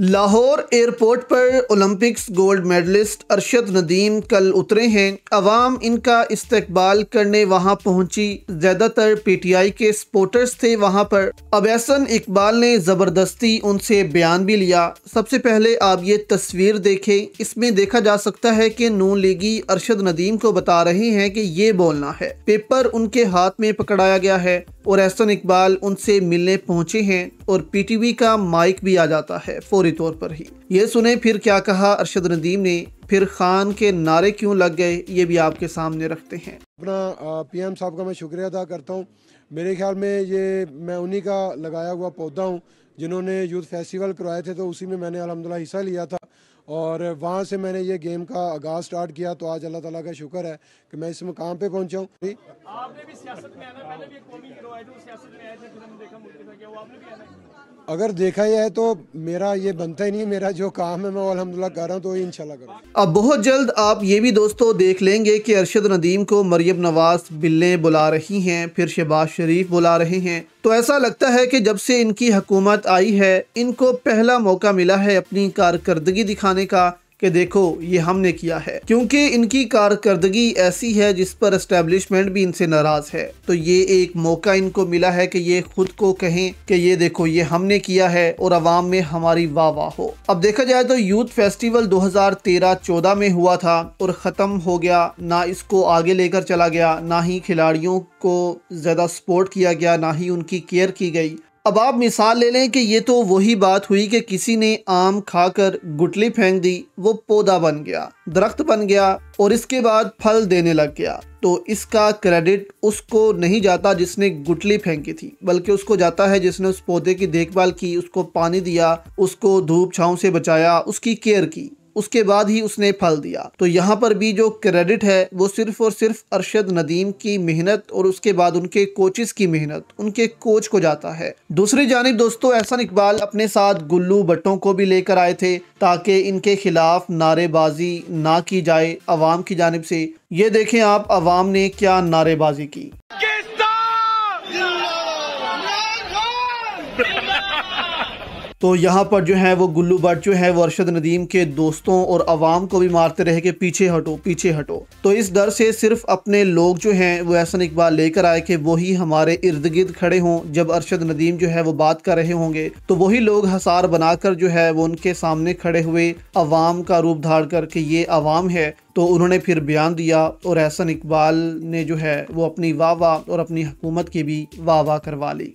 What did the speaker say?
Lahore airport पर Olympics gold medallist Arshad Nadeem कल उतरे हैं अवाम इनका इस्तकबाल करने वहां पहुंची ज़्यादातर पीटीआई के सपोर्टर्स थे वहां पर अबैसन इकबाल ने ज़बरदस्ती उनसे बयान भी लिया सबसे पहले आप ये तस्वीर देखें इसमें देखा जा सकता है कि नू लीगी अरशद नदीम को बता रहे हैं कि ये बोलना है पेपर उनके हाथ में पकड़ाया गया है और एहसन इकबाल उनसे मिलने पहुंचे हैं और पीटीवी का माइक भी आ जाता है फौरी तौर पर ही ये सुने फिर क्या कहा अरशद नदीम ने फिर खान के नारे क्यों लग गए ये भी आपके सामने रखते हैं अपना पीएम साहब का मैं शुक्रिया अदा करता हूँ मेरे ख्याल में ये मैं उन्हीं का लगाया हुआ पौधा हूँ जिन्होंने यूथ फेस्टिवल करवाए थे तो उसी में मैंने अलहमदिल्ला हिस्सा लिया था और वहाँ से मैंने ये गेम का आगाज़ स्टार्ट किया तो आज अल्लाह ताला का शुक्र है कि मैं इस मुकाम पे पहुँचा हूँ अगर देखा जाए तो मेरा ये बनता ही नहीं मेरा जो काम है मैं अलहमदिल्ला कर रहा हूँ तो इन करूँ अब बहुत जल्द आप ये भी दोस्तों देख लेंगे कि अरशद नदीम को मरियम नवाज बिल्ले बुला रही हैं फिर शहबाज शरीफ बुला रहे हैं तो ऐसा लगता है कि जब से इनकी हुकूमत आई है इनको पहला मौका मिला है अपनी कारकर्दगी दिखाने दिखाने का कि देखो ये हमने किया है क्योंकि इनकी कारकर्दगी ऐसी है जिस पर एस्टेब्लिशमेंट भी इनसे नाराज़ है तो ये एक मौका इनको मिला है कि ये खुद को कहें कि ये देखो ये हमने किया है और आवाम में हमारी वाह वाह हो अब देखा जाए तो यूथ फेस्टिवल 2013-14 में हुआ था और ख़त्म हो गया ना इसको आगे लेकर चला गया ना ही खिलाड़ियों को ज़्यादा सपोर्ट किया गया ना ही उनकी केयर की गई अब आप मिसाल ले लें कि ये तो वही बात हुई कि किसी ने आम खाकर गुटली फेंक दी वो पौधा बन गया दरख्त बन गया और इसके बाद फल देने लग गया तो इसका क्रेडिट उसको नहीं जाता जिसने गुटली फेंकी थी बल्कि उसको जाता है जिसने उस पौधे की देखभाल की उसको पानी दिया उसको धूप छाँव से बचाया उसकी केयर की उसके बाद ही उसने फल दिया तो यहाँ पर भी जो क्रेडिट है वो सिर्फ और सिर्फ अरशद नदीम की मेहनत और उसके बाद उनके कोचिस की मेहनत उनके कोच को जाता है दूसरी जानब दोस्तों एहसन इकबाल अपने साथ गुल्लू भट्टों को भी लेकर आए थे ताकि इनके खिलाफ नारेबाजी ना की जाए अवाम की जानब से ये देखें आप अवाम ने क्या नारेबाजी की तो यहाँ पर जो है वो गुल्लू बट जो है वो अरशद नदीम के दोस्तों और आवाम को भी मारते रहे कि पीछे हटो पीछे हटो तो इस डर से सिर्फ अपने लोग जो हैं वो ऐसा इकबाल लेकर आए कि वही हमारे इर्द गिर्द खड़े हों जब अरशद नदीम जो है वो बात कर रहे होंगे तो वही लोग हसार बनाकर जो है वो उनके सामने खड़े हुए अवाम का रूप धार कर के ये अवाम है तो उन्होंने फिर बयान दिया और एहसन इकबाल ने जो है वो अपनी वाह वाह और अपनी हुकूमत की भी वाह वाह करवा ली